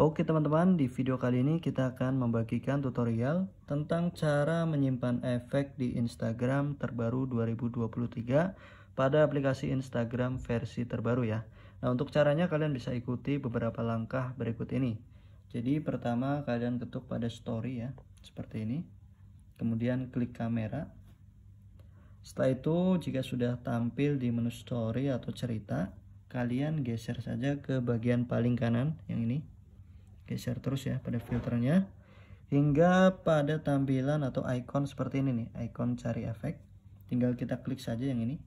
Oke teman-teman, di video kali ini kita akan membagikan tutorial tentang cara menyimpan efek di Instagram terbaru 2023 pada aplikasi Instagram versi terbaru ya. Nah untuk caranya kalian bisa ikuti beberapa langkah berikut ini. Jadi pertama kalian ketuk pada story ya, seperti ini. Kemudian klik kamera. Setelah itu jika sudah tampil di menu story atau cerita, kalian geser saja ke bagian paling kanan yang ini geser terus ya pada filternya hingga pada tampilan atau icon seperti ini nih icon cari efek tinggal kita klik saja yang ini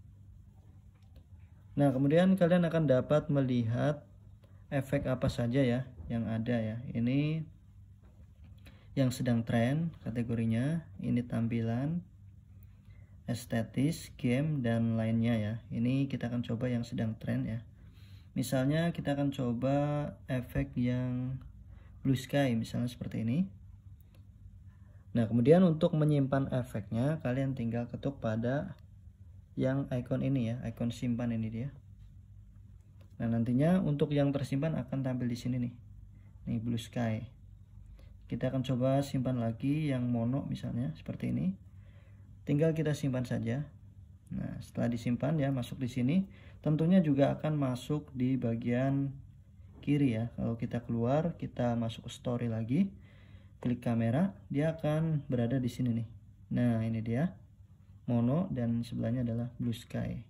nah kemudian kalian akan dapat melihat efek apa saja ya yang ada ya ini yang sedang tren kategorinya ini tampilan estetis game dan lainnya ya ini kita akan coba yang sedang tren ya misalnya kita akan coba efek yang blue sky misalnya seperti ini nah kemudian untuk menyimpan efeknya kalian tinggal ketuk pada yang icon ini ya icon simpan ini dia nah nantinya untuk yang tersimpan akan tampil di sini nih nih blue sky kita akan coba simpan lagi yang mono misalnya seperti ini tinggal kita simpan saja nah setelah disimpan ya masuk di sini tentunya juga akan masuk di bagian kiri ya kalau kita keluar kita masuk story lagi klik kamera dia akan berada di sini nih nah ini dia mono dan sebelahnya adalah blue sky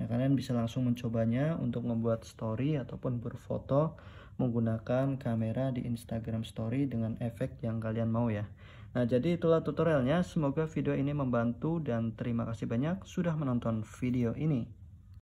nah kalian bisa langsung mencobanya untuk membuat story ataupun berfoto menggunakan kamera di Instagram story dengan efek yang kalian mau ya nah jadi itulah tutorialnya semoga video ini membantu dan terima kasih banyak sudah menonton video ini